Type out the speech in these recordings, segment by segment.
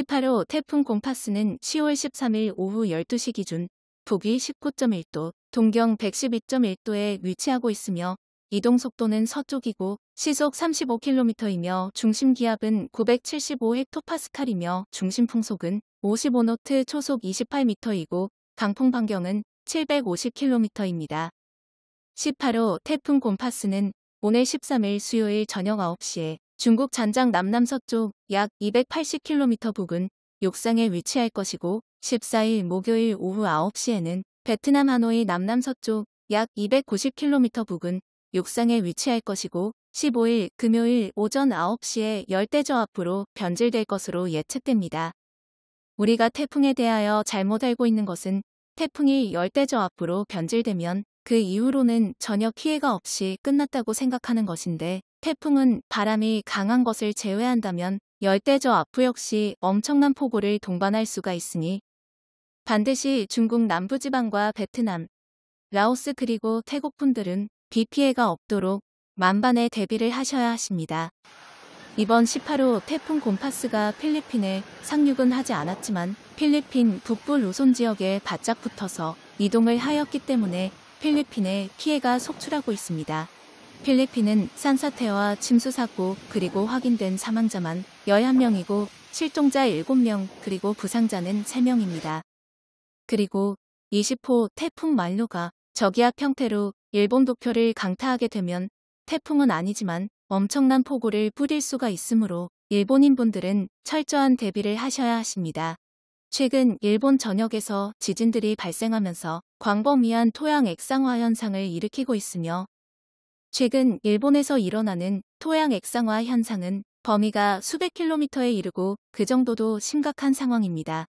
18호 태풍 공파스는 10월 13일 오후 12시 기준 북위 19.1도, 동경 112.1도에 위치하고 있으며 이동 속도는 서쪽이고 시속 35km이며 중심 기압은 975헥토파스칼이며 중심 풍속은 55노트 초속 28m이고 강풍 반경은 750km입니다. 18호 태풍 곰파스는 오늘 13일 수요일 저녁 9시에 중국 잔장 남남서쪽 약 280km 북은 욕상에 위치할 것이고 14일 목요일 오후 9시에는 베트남 하노이 남남서쪽 약 290km 북은 육상에 위치할 것이고 15일 금요일 오전 9시에 열대저압으로 변질될 것으로 예측됩니다. 우리가 태풍에 대하여 잘못 알고 있는 것은 태풍이 열대저압으로 변질되면 그 이후로는 전혀 피해가 없이 끝났다고 생각하는 것인데 태풍은 바람이 강한 것을 제외한다면 열대저 아프 역시 엄청난 폭우를 동반할 수가 있으니 반드시 중국 남부지방과 베트남, 라오스 그리고 태국 분들은 비 피해가 없도록 만반의 대비를 하셔야 하십니다. 이번 18호 태풍 곰파스가 필리핀에 상륙은 하지 않았지만 필리핀 북부 루손 지역에 바짝 붙어서 이동을 하였기 때문에 필리핀에 피해가 속출하고 있습니다. 필리핀은 산사태와 침수사고 그리고 확인된 사망자만 11명이고 실종자 7명 그리고 부상자는 3명입니다. 그리고 20호 태풍 말로가 저기압 형태로 일본 도쿄를 강타하게 되면 태풍은 아니지만 엄청난 폭우를 뿌릴 수가 있으므로 일본인분들은 철저한 대비를 하셔야 하십니다. 최근 일본 전역에서 지진들이 발생하면서 광범위한 토양 액상화 현상을 일으키고 있으며 최근 일본에서 일어나는 토양 액상화 현상은 범위가 수백 킬로미터에 이르고 그 정도도 심각한 상황입니다.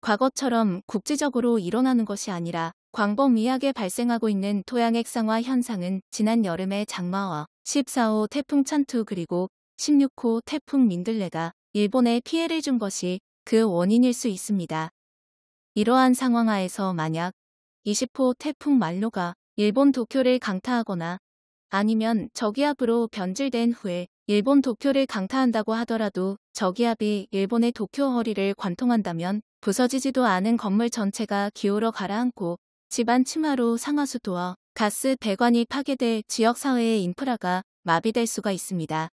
과거처럼 국제적으로 일어나는 것이 아니라 광범위하게 발생하고 있는 토양 액상화 현상은 지난 여름의 장마와 14호 태풍 찬투 그리고 16호 태풍 민들레가 일본에 피해를 준 것이 그 원인일 수 있습니다. 이러한 상황 하에서 만약 20호 태풍 말로가 일본 도쿄를 강타하거나 아니면 저기압으로 변질된 후에 일본 도쿄를 강타한다고 하더라도 저기압이 일본의 도쿄 허리를 관통한다면 부서지지도 않은 건물 전체가 기울어 가라앉고 집안 치마로 상하수도와 가스 배관이 파괴될 지역사회의 인프라가 마비될 수가 있습니다.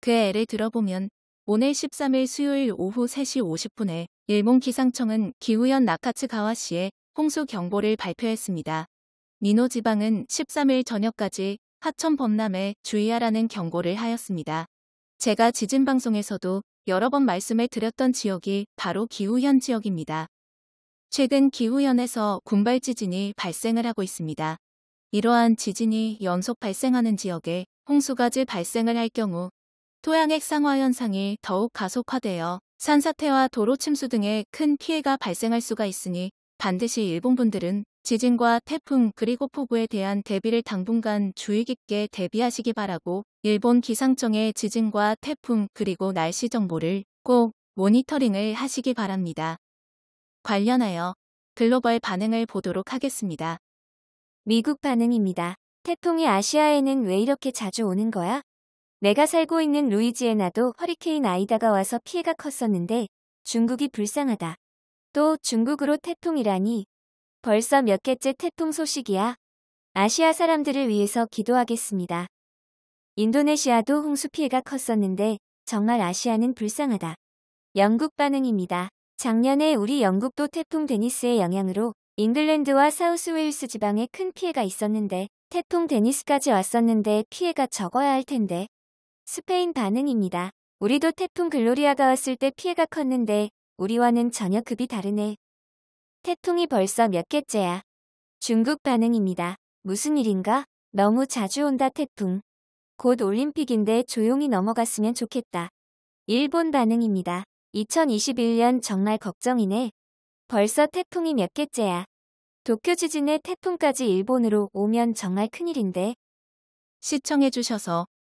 그 애를 들어보면 오늘 13일 수요일 오후 3시 50분에 일본 기상청은 기후현 나카츠가와시에 홍수 경보를 발표했습니다. 니노 지방은 13일 저녁까지 하천 범람에 주의하라는 경고를 하였습니다. 제가 지진 방송에서도 여러 번 말씀을 드렸던 지역이 바로 기후현 지역입니다. 최근 기후현에서 군발 지진이 발생을 하고 있습니다. 이러한 지진이 연속 발생하는 지역에 홍수가지 발생을 할 경우 토양액 상화 현상이 더욱 가속화되어 산사태와 도로 침수 등의 큰 피해가 발생할 수가 있으니 반드시 일본 분들은 지진과 태풍 그리고 폭우에 대한 대비를 당분간 주의 깊게 대비하시기 바라고 일본 기상청의 지진과 태풍 그리고 날씨 정보를 꼭 모니터링을 하시기 바랍니다. 관련하여 글로벌 반응을 보도록 하겠습니다. 미국 반응입니다. 태풍이 아시아에는 왜 이렇게 자주 오는 거야? 내가 살고 있는 루이지애나도 허리케인 아이다가 와서 피해가 컸었는데 중국이 불쌍하다. 또 중국으로 태풍이라니. 벌써 몇 개째 태풍 소식이야. 아시아 사람들을 위해서 기도하겠습니다. 인도네시아도 홍수 피해가 컸었는데 정말 아시아는 불쌍하다. 영국 반응입니다. 작년에 우리 영국도 태풍 데니스의 영향으로 잉글랜드와 사우스웨일스 지방에 큰 피해가 있었는데 태풍 데니스까지 왔었는데 피해가 적어야 할 텐데 스페인 반응입니다. 우리도 태풍 글로리아가 왔을 때 피해가 컸는데 우리와는 전혀 급이 다르네. 태풍이 벌써 몇 개째야. 중국 반응입니다. 무슨 일인가? 너무 자주 온다 태풍. 곧 올림픽인데 조용히 넘어갔으면 좋겠다. 일본 반응입니다. 2021년 정말 걱정이네. 벌써 태풍이 몇 개째야. 도쿄 지진에 태풍까지 일본으로 오면 정말 큰일인데. 시청해주셔서